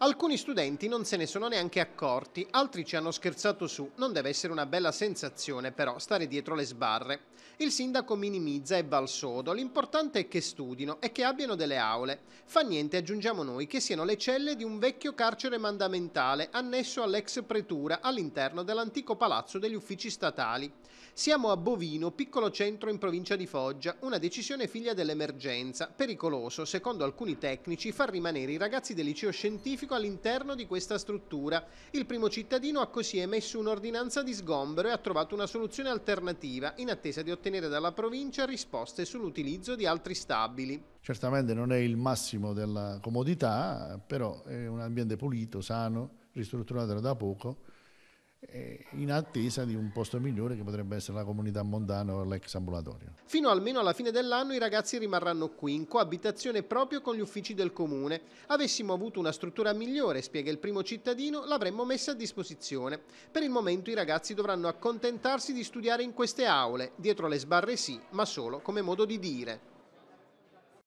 Alcuni studenti non se ne sono neanche accorti, altri ci hanno scherzato su. Non deve essere una bella sensazione però stare dietro le sbarre. Il sindaco minimizza e va al sodo, l'importante è che studino e che abbiano delle aule. Fa niente, aggiungiamo noi, che siano le celle di un vecchio carcere mandamentale annesso all'ex pretura all'interno dell'antico palazzo degli uffici statali. Siamo a Bovino, piccolo centro in provincia di Foggia, una decisione figlia dell'emergenza, pericoloso, secondo alcuni tecnici, far rimanere i ragazzi del liceo scientifico democratico all'interno di questa struttura. Il primo cittadino ha così emesso un'ordinanza di sgombero e ha trovato una soluzione alternativa in attesa di ottenere dalla provincia risposte sull'utilizzo di altri stabili. Certamente non è il massimo della comodità, però è un ambiente pulito, sano, ristrutturato da poco in attesa di un posto migliore che potrebbe essere la comunità mondana o l'ex ambulatorio. Fino almeno alla fine dell'anno i ragazzi rimarranno qui in coabitazione proprio con gli uffici del comune. Avessimo avuto una struttura migliore, spiega il primo cittadino, l'avremmo messa a disposizione. Per il momento i ragazzi dovranno accontentarsi di studiare in queste aule, dietro le sbarre sì, ma solo come modo di dire.